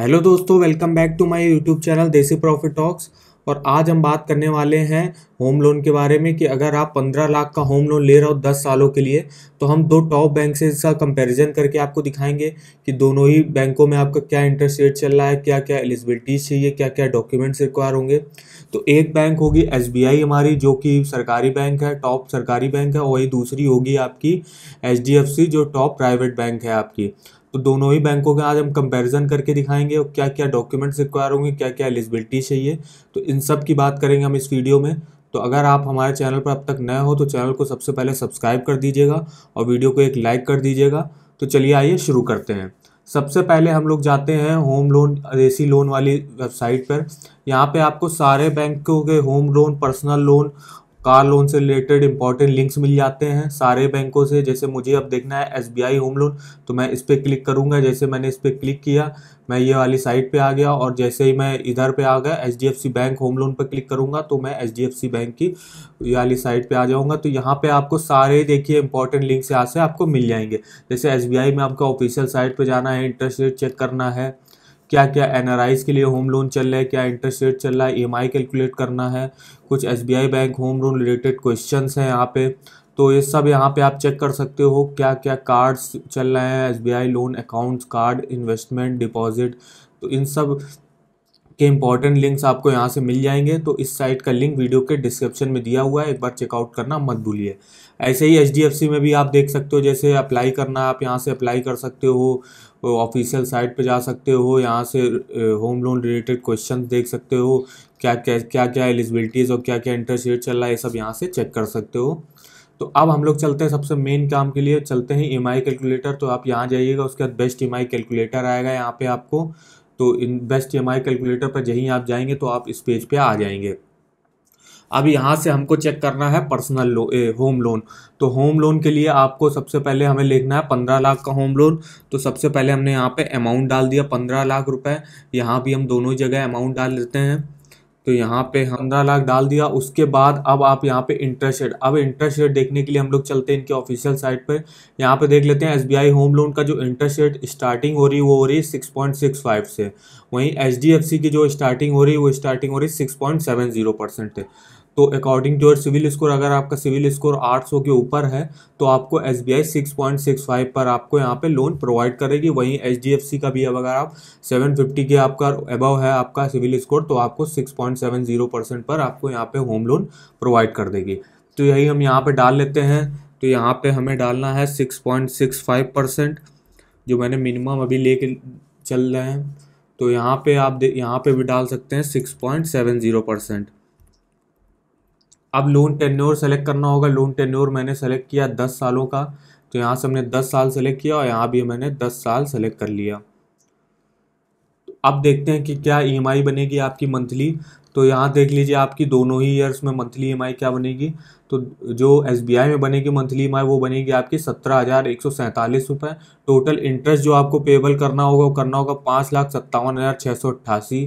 hello दोस्तों welcome back to my YouTube channel Desi profit talks और आज हम बात करने वाले हैं होम लोन के बारे में कि अगर आप 15 लाख का होम लोन ले रहे हो 10 सालों के लिए तो हम दो टॉप बैंक से इसका कंपैरिजन करके आपको दिखाएंगे कि दोनों ही बैंकों में आपका क्या इंटरेस्ट रेट चल रहा है क्या क्या एलिजिबिलिटीज चाहिए क्या क्या डॉक्यूमेंट्स रिक्वायर होंगे तो एक बैंक होगी एस हमारी जो कि सरकारी बैंक है टॉप सरकारी बैंक है वही दूसरी होगी आपकी एच जो टॉप प्राइवेट बैंक है आपकी तो दोनों ही बैंकों के आज हम कंपैरिजन करके दिखाएंगे और क्या क्या डॉक्यूमेंट्स रिक्वायर होंगे क्या क्या एलिजिबिलिटी चाहिए तो इन सब की बात करेंगे हम इस वीडियो में तो अगर आप हमारे चैनल पर अब तक नए हो तो चैनल को सबसे पहले सब्सक्राइब कर दीजिएगा और वीडियो को एक लाइक कर दीजिएगा तो चलिए आइए शुरू करते हैं सबसे पहले हम लोग जाते हैं होम लोन ए लोन वाली वेबसाइट पर यहाँ पे आपको सारे बैंकों के home loan personal loan car loan से रिलेटेड इंपॉर्टेंट लिंक्स मिल जाते हैं सारे बैंकों से जैसे मुझे अब देखना है एस होम लोन तो मैं इस पर क्लिक करूँगा जैसे मैंने इस पर क्लिक किया मैं ये वाली साइट पे आ गया और जैसे ही मैं इधर पे आ गया एच बैंक होम लोन पर क्लिक करूँगा तो मैं एच बैंक की ये वाली साइट पे आ जाऊँगा तो यहाँ पे आपको सारे देखिए इंपॉर्टेंट लिंक्स यहाँ से आपको मिल जाएंगे जैसे एस में आपका ऑफिशियल साइट पर जाना है इंटरेस्ट रेट चेक करना है क्या क्या एन के लिए होम लोन चल रहा है क्या इंटरेस्ट रेट चल रहा है ई e कैलकुलेट करना है कुछ S bank home loan related question हैं यहाँ पे तो ये सब यहाँ पे आप चेक कर सकते हो क्या क्या कार्ड्स चल रहे हैं S loan accounts card investment deposit तो इन सब के इंपॉर्टेंट लिंक्स आपको यहाँ से मिल जाएंगे तो इस साइट का लिंक वीडियो के डिस्क्रिप्शन में दिया हुआ है एक बार चेकआउट करना मत भूलिए ऐसे ही एच में भी आप देख सकते हो जैसे अप्लाई करना आप यहाँ से अप्लाई कर सकते हो ऑफिशियल साइट पे जा सकते हो यहाँ से होम लोन रिलेटेड क्वेश्चन देख सकते हो क्या क्या क्या क्या एलिजिबिलिटीज़ और क्या क्या इंटरेस्ट रेट चल रहा है ये सब यहाँ से चेक कर सकते हो तो अब हम लोग चलते हैं सबसे मेन काम के लिए चलते हैं ई e कैलकुलेटर तो आप यहाँ जाइएगा उसके बाद बेस्ट ई कैलकुलेटर आएगा यहाँ पे आपको तो इन बेस्ट ई कैलकुलेटर पर यहीं आप जाएंगे तो आप इस पेज पे आ जाएंगे अब यहाँ से हमको चेक करना है personal loan, home loan तो होम लोन के लिए आपको सबसे पहले हमें लिखना है पंद्रह लाख का होम लोन तो सबसे पहले हमने यहाँ पे अमाउंट डाल दिया पंद्रह लाख रुपए यहाँ भी हम दोनों जगह अमाउंट डाल देते हैं तो यहाँ पे पंद्रह लाख डाल दिया उसके बाद अब आप यहाँ पे इंटरेस्ट रेट अब इंटरेस्ट रेट देखने के लिए हम लोग चलते हैं इनके ऑफिशियल साइट पर यहाँ पे देख लेते हैं एसबीआई होम लोन का जो इंटरेस्ट रेट स्टार्टिंग हो रही है वो हो रही है सिक्स पॉइंट सिक्स फाइव से वहीं एच डी एफ सी की जो स्टार्टिंग हो रही है वो स्टार्टिंग हो रही है six point seven zero percent तो according to your CIBIL score अगर आपका सिविल स्कोर 800 के ऊपर है तो आपको S B I six point six five पर आपको यहाँ पे लोन प्रोवाइड करेगी वहीं एच डी एफ सी का भी अब अगर आप सेवन फिफ्टी के आपका अबव है आपका सिविल स्कोर तो आपको six point seven zero percent पर आपको यहाँ पे होम लोन प्रोवाइड कर देगी तो यही हम यहाँ पर डाल लेते हैं तो यहाँ पर हमें डालना है six point six five percent जो मैंने मिनिमम अभी ले कर चल रहे हैं तो यहाँ पे आप यहाँ पे भी डाल सकते हैं six point seven zero percent अब लोन टेन्योर सेलेक्ट करना होगा लोन टेन्योर मैंने सेलेक्ट किया दस सालों का तो यहाँ से हमने दस साल सेलेक्ट किया और यहाँ भी मैंने दस साल सेलेक्ट कर लिया तो अब देखते हैं कि क्या ई e बनेगी आपकी मंथली तो यहाँ देख लीजिए आपकी दोनों ही ईयर्स में मंथली ई e क्या बनेगी तो जो एस में बनेगी मंथली ई e वो बनेगी आपकी सत्रह हज़ार एक सौ सैंतालीस रुपये टोटल इंटरेस्ट जो आपको पेबल करना होगा वो करना होगा पाँच लाख सत्तावन हज़ार छः सौ अट्ठासी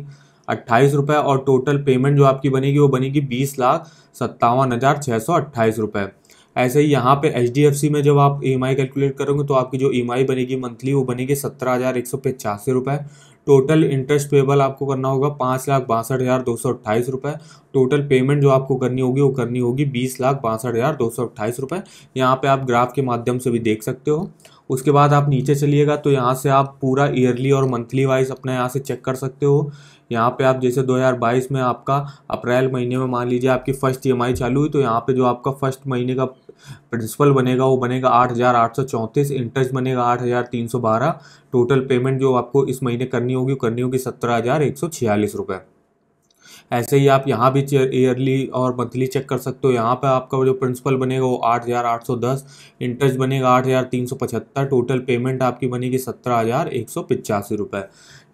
अट्ठाईस रुपये और टोटल पेमेंट जो आपकी बनेगी वो बनेगी बीस लाख सत्तावन हज़ार छः सौ अट्ठाईस रुपये ऐसे ही यहाँ पे एच में जब आप ई e कैलकुलेट करोगे तो आपकी जो ई e बनेगी मंथली वो बनेगी सत्रह हज़ार एक सौ पचासी रुपये टोटल इंटरेस्ट पेबल आपको करना होगा पाँच लाख बासठ हज़ार दो सौ अट्ठाईस रुपये टोटल पेमेंट जो आपको करनी होगी वो करनी होगी बीस लाख बासठ हज़ार दो सौ अट्ठाईस रुपये यहाँ पर आप ग्राफ के माध्यम से भी देख सकते हो उसके बाद आप नीचे चलिएगा तो यहाँ से आप पूरा ईयरली और मंथली वाइज अपना यहाँ से चेक कर सकते हो यहाँ पे आप जैसे 2022 में आपका अप्रैल महीने में मान लीजिए आपकी फ़र्स्ट ई e चालू हुई तो यहाँ पे जो आपका फर्स्ट महीने का प्रिंसिपल बनेगा वो बनेगा आठ हज़ार आठ सौ चौंतीस इंटरेस्ट बनेगा आठ हज़ार तीन सौ बारह टोटल पेमेंट जो आपको इस महीने करनी होगी करनी होगी सत्रह हज़ार एक सौ छियालीस रुपये ऐसे ही आप यहाँ भी ईयरली और मंथली चेक कर सकते हो यहाँ पे आपका जो प्रिंसिपल बनेगा वो आठ हज़ार आठ सौ दस इंटरेस्ट बनेगा आठ हज़ार तीन सौ पचहत्तर टोटल पेमेंट आपकी बनेगी सत्रह हज़ार एक सौ पिचासी रुपये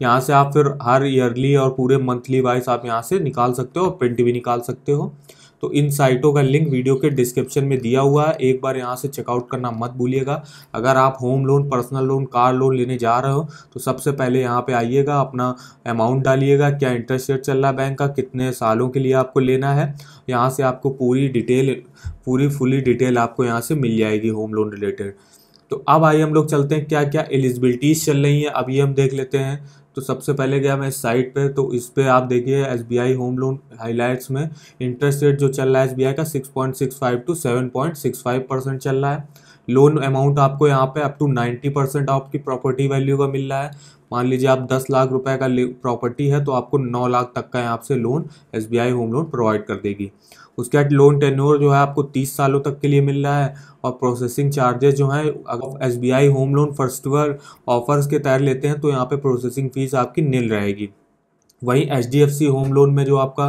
यहाँ से आप फिर हर ईयरली और पूरे मंथली वाइज आप यहाँ से निकाल सकते हो और प्रिंट भी निकाल सकते हो तो इन साइटों का लिंक वीडियो के डिस्क्रिप्शन में दिया हुआ है एक बार यहाँ से चेकआउट करना मत भूलिएगा अगर आप home loan personal loan car loan लेने जा रहे हो तो सबसे पहले यहाँ पे आइएगा अपना अमाउंट डालिएगा क्या इंटरेस्ट रेट चल रहा है बैंक का कितने सालों के लिए आपको लेना है यहाँ से आपको पूरी डिटेल पूरी फुली डिटेल आपको यहाँ से मिल जाएगी होम लोन रिलेटेड तो अब आइए हम लोग चलते हैं क्या क्या एलिजिबिलिटीज़ चल रही हैं अभी हम देख लेते हैं तो सबसे पहले गया मैं इस साइट पे तो इस पर आप देखिए S B I home loan highlights में इंटरेस्ट रेट जो चल रहा है एस बी आई का six point six five to seven point six five percent चल रहा है लोन अमाउंट आपको यहाँ पे अप टू नाइन्टी परसेंट आपकी प्रॉपर्टी वैल्यू का मिल रहा है मान लीजिए आप दस लाख रुपए का प्रॉपर्टी है तो आपको नौ लाख तक का यहाँ से loan S home loan provide कर देगी उसके बाद लोन टेन्योर जो है आपको तीस सालों तक के लिए मिल रहा है और प्रोसेसिंग चार्जेस जो हैं S B I home loan वर ऑफर्स के तहत लेते हैं तो यहाँ पे प्रोसेसिंग फ़ीस आपकी नील रहेगी वहीं H D F C home loan में जो आपका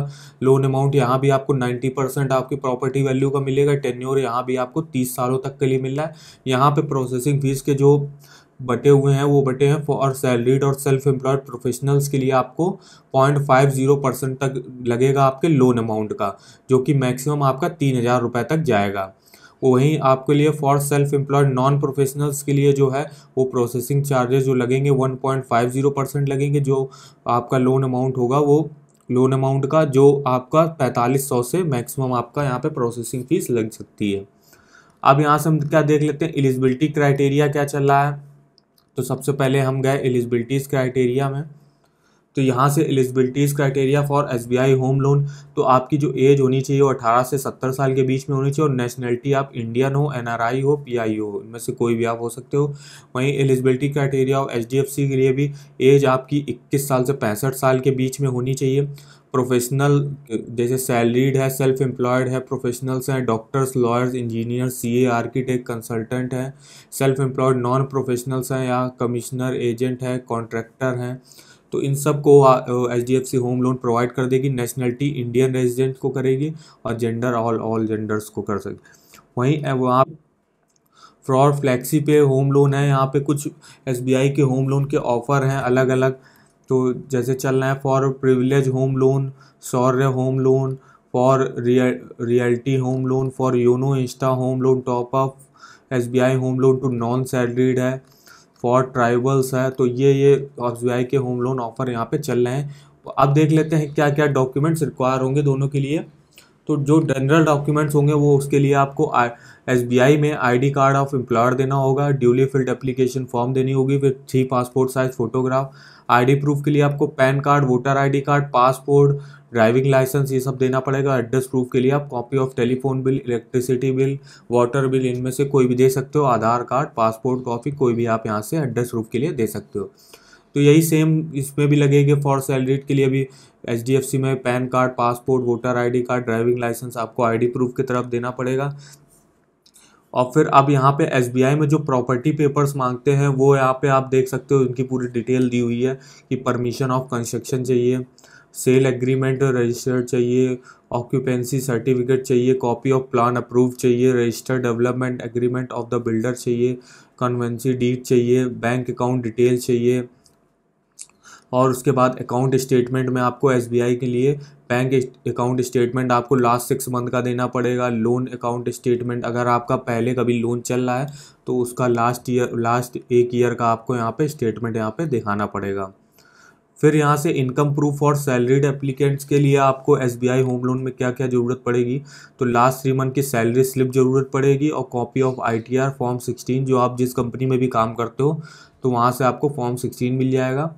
लोन अमाउंट यहाँ भी आपको नाइन्टी परसेंट आपकी प्रॉपर्टी वैल्यू का मिलेगा टेन्योर यहाँ भी आपको तीस सालों तक के लिए मिल रहा है यहाँ पे प्रोसेसिंग फ़ीस के जो बटे हुए हैं वो बटे हैं फॉर सैलरीड और सेल्फ एम्प्लॉयड प्रोफेशनल्स के लिए आपको पॉइंट फाइव जीरो परसेंट तक लगेगा आपके लोन अमाउंट का जो कि मैक्सिमम आपका तीन हज़ार रुपये तक जाएगा वहीं आपके लिए for self employed non professionals के लिए जो है वो प्रोसेसिंग चार्जेस जो लगेंगे one point five zero percent लगेंगे जो आपका लोन अमाउंट होगा वो लोन अमाउंट का जो आपका पैंतालीस सौ से मैक्सिमम आपका यहाँ पे प्रोसेसिंग फ़ीस लग सकती है अब यहाँ से हम क्या देख लेते हैं एलिजिबिलिटी क्राइटेरिया क्या चल रहा है तो सबसे पहले हम गए एलिजिबिलिटीज़ क्राइटेरिया में तो यहाँ से eligibilities criteria for S B I home loan तो आपकी जो एज होनी चाहिए वो अठारह से सत्तर साल के बीच में होनी चाहिए और नेशनलिटी आप इंडियन हो एन हो पी आई हो इनमें से कोई भी आप हो सकते हो वहीं eligibility criteria of H D F C के लिए भी एज आपकी इक्कीस साल से पैंसठ साल के बीच में होनी चाहिए प्रोफेशनल जैसे सैलरीड है सेल्फ एम्प्लॉयड है प्रोफेशनल्स हैं doctors lawyers engineer C A architect consultant हैं सेल्फ एम्प्लॉयड नॉन प्रोफेशनल्स हैं या कमिश्नर एजेंट है कॉन्ट्रैक्टर हैं तो इन सब को H D F C home loan provide कर देगी नेशनलिटी इंडियन रेजिडेंट को करेगी और जेंडर ऑल ऑल जेंडर्स को कर सकेगी वहीं वहाँ fraud flexi pay home loan है यहाँ पे कुछ एस बी आई के होम लोन के ऑफ़र हैं अलग अलग तो जैसे चल रहा है for privilege home loan Shaurya home loan for realty home loan for YONO insta home loan top up S B I home loan to non salaried है फॉर ट्राइबल्स है तो ये ये एस बी आई के होम लोन ऑफ़र यहाँ पे चल रहे हैं अब देख लेते हैं क्या क्या डॉक्यूमेंट्स रिक्वायर होंगे दोनों के लिए तो जो जनरल डॉक्यूमेंट्स होंगे वो उसके लिए आपको एस बी आई में I D card of employer देना होगा ड्यूली फिल्ड एप्लीकेशन फॉर्म देनी होगी फिर three passport size photograph ID proof के लिए आपको PAN card voter ID card passport driving license ये सब देना पड़ेगा एड्रेस प्रूफ के लिए आप copy of telephone bill electricity bill water bill इनमें से कोई भी दे सकते हो आधार कार्ड पासपोर्ट कॉपी कोई भी आप यहाँ से एड्रेस प्रूफ के लिए दे सकते हो तो यही सेम इसमें भी लगेगी फॉर सैलरीड के लिए भी एच में PAN card passport voter D card driving license आपको डी प्रूफ की तरफ देना पड़ेगा और फिर अब यहाँ पे एस में जो प्रॉपर्टी पेपर्स मांगते हैं वो यहाँ पे आप देख सकते हो उनकी पूरी डिटेल दी हुई है कि परमिशन ऑफ कंस्ट्रक्शन चाहिए सेल एग्रीमेंट रजिस्टर्ड चाहिए ऑक्यूपेंसी सर्टिफिकेट चाहिए कॉपी ऑफ प्लान अप्रूव चाहिए register development agreement of the builder चाहिए कन्वेंसी डीड चाहिए बैंक अकाउंट डिटेल चाहिए और उसके बाद अकाउंट स्टेटमेंट में आपको एस के लिए बैंक अकाउंट स्टेटमेंट आपको लास्ट सिक्स मंथ का देना पड़ेगा लोन अकाउंट स्टेटमेंट अगर आपका पहले कभी लोन चल रहा है तो उसका लास्ट ईयर लास्ट एक ईयर का आपको यहाँ पे स्टेटमेंट यहाँ पे दिखाना पड़ेगा फिर यहाँ से इनकम प्रूफ और सैलरीड एप्लीकेंट्स के लिए आपको एस होम लोन में क्या क्या ज़रूरत पड़ेगी तो लास्ट थ्री मंथ की सैलरी स्लिप ज़रूरत पड़ेगी और copy of I form sixteen जो आप जिस कंपनी में भी काम करते हो तो वहाँ से आपको फॉर्म सिक्सटीन मिल जाएगा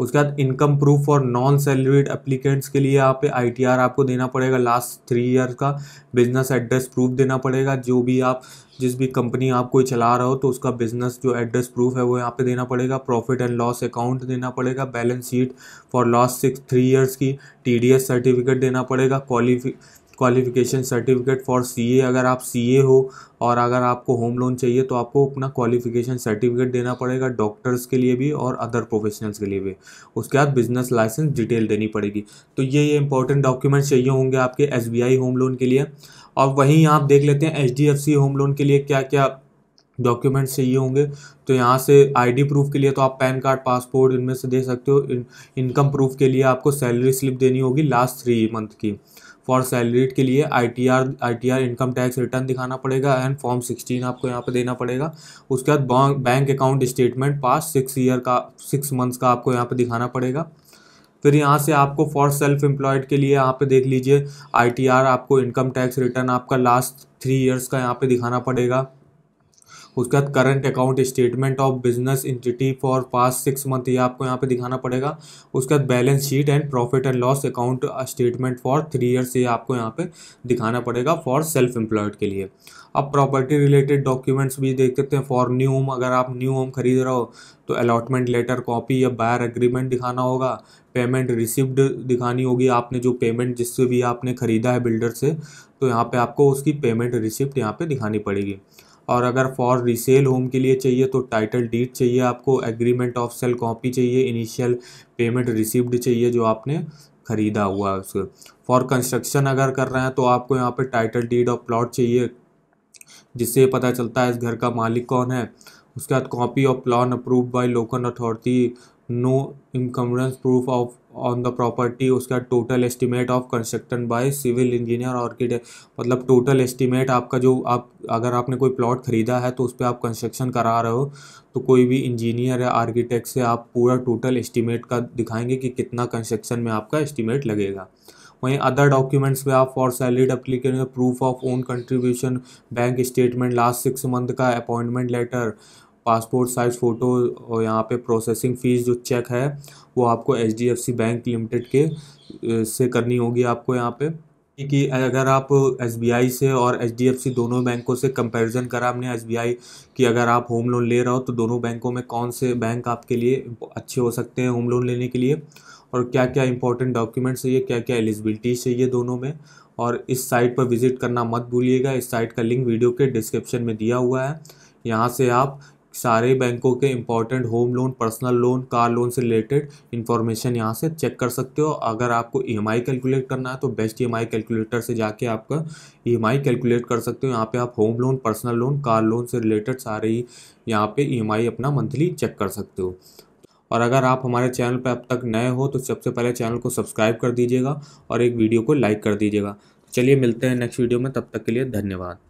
उसके बाद income proof for non salaried applicants के लिए यहाँ पे आईटीआर आपको देना पड़ेगा लास्ट थ्री ईयर का बिजनेस एड्रेस प्रूफ देना पड़ेगा जो भी आप जिस भी कंपनी आप कोई चला रहा हो तो उसका बिजनेस जो एड्रेस प्रूफ है वो यहाँ पे देना पड़ेगा प्रॉफिट एंड लॉस अकाउंट देना पड़ेगा balance sheet for last six three years की टीडीएस सर्टिफिकेट देना पड़ेगा qualific qualification certificate for CA अगर आप सीए हो और अगर आपको होम लोन चाहिए तो आपको अपना क्वालिफिकेशन सर्टिफिकेट देना पड़ेगा डॉक्टर्स के लिए भी और अदर प्रोफेशनल्स के लिए भी उसके बाद बिजनेस लाइसेंस डिटेल देनी पड़ेगी तो ये ये इंपॉर्टेंट डॉक्यूमेंट्स चाहिए होंगे आपके एस होम लोन के लिए और वहीं आप देख लेते हैं एच होम लोन के लिए क्या क्या डॉक्यूमेंट्स चाहिए होंगे तो यहाँ से आईडी प्रूफ के लिए तो आप पैन कार्ड पासपोर्ट इनमें से दे सकते हो इनकम प्रूफ के लिए आपको सैलरी स्लिप देनी होगी लास्ट थ्री मंथ की फॉर सैलरीड के लिए ITR ITR income tax return दिखाना पड़ेगा एंड फॉर्म सिक्सटीन आपको यहाँ पे देना पड़ेगा उसके बाद bank account statement past six year का सिक्स मंथ्स का आपको यहाँ पे दिखाना पड़ेगा फिर यहाँ से आपको फॉर सेल्फ एम्प्लॉयड के लिए यहाँ पे देख लीजिए आई आपको इनकम टैक्स रिटर्न आपका लास्ट थ्री इयर्स का यहाँ पे दिखाना पड़ेगा उसके बाद current account statement of business entity for past six month ये आपको यहाँ पे दिखाना पड़ेगा उसके बाद balance sheet and profit and loss account statement for three years ये आपको यहाँ पे दिखाना पड़ेगा फॉर सेल्फ एम्प्लॉयड के लिए अब प्रॉपर्टी रिलेटेड डॉक्यूमेंट्स भी देख सकते हैं फॉर न्यू होम अगर आप न्यू होम खरीद रहे हो तो अलॉटमेंट लेटर कॉपी या बायर एग्रीमेंट दिखाना होगा पेमेंट रिसिप्ड दिखानी होगी आपने जो पेमेंट जिससे भी आपने ख़रीदा है बिल्डर से तो यहाँ पे आपको उसकी पेमेंट रिसिप्ट यहाँ पे दिखानी पड़ेगी और अगर फॉर रीसेल होम के लिए चाहिए तो टाइटल डीड चाहिए आपको एग्रीमेंट ऑफ सेल कॉपी चाहिए इनिशियल पेमेंट रिसिप्ड चाहिए जो आपने ख़रीदा हुआ है उसको फॉर कंस्ट्रक्शन अगर कर रहे हैं तो आपको यहाँ पर टाइटल डीड और प्लॉट चाहिए जिससे पता चलता है इस घर का मालिक कौन है उसके बाद copy of plan approve by local authority no encumbrance proof of on the property उसका total estimate of construction by civil engineer architect मतलब टोटल एस्टिमेट आपका जो आप अगर आपने कोई प्लॉट ख़रीदा है तो उस पर आप कंस्ट्रक्शन करा रहे हो तो कोई भी इंजीनियर या आर्किटेक्ट से आप पूरा टोटल एस्टिमेट का दिखाएंगे कि कितना कंस्ट्रक्शन में आपका एस्टिमेट लगेगा वहीं अदर डॉक्यूमेंट्स में आप for salaried application proof of own contribution bank statement last six month का appointment letter passport size photo और यहाँ पे प्रोसेसिंग फ़ीस जो चेक है वो आपको एच बैंक लिमिटेड के से करनी होगी आपको यहाँ पे कि अगर आप एस से और एच दोनों बैंकों से कंपैरिजन करा आपने एस कि अगर आप होम लोन ले रहे हो तो दोनों बैंकों में कौन से बैंक आपके लिए अच्छे हो सकते हैं होम लोन लेने के लिए और क्या क्या इंपॉर्टेंट डॉक्यूमेंट्स चाहिए क्या क्या एलिजिबिलिटी चाहिए दोनों में और इस साइट पर विजिट करना मत भूलिएगा इस साइट का लिंक वीडियो के डिस्क्रिप्शन में दिया हुआ है यहाँ से आप सारे बैंकों के important home loan personal loan car loan से रिलेटेड इन्फॉर्मेशन यहाँ से चेक कर सकते हो अगर आपको ई e कैलकुलेट करना है तो बेस्ट ई कैलकुलेटर से जाके आपका ई कैलकुलेट कर सकते हो यहाँ पे आप home loan personal loan car loan से रिलेटेड सारे ही यहाँ पे ई e अपना मंथली चेक कर सकते हो और अगर आप हमारे चैनल पर अब तक नए हो तो सबसे पहले चैनल को सब्सक्राइब कर दीजिएगा और एक वीडियो को लाइक कर दीजिएगा चलिए मिलते हैं नेक्स्ट वीडियो में तब तक के लिए धन्यवाद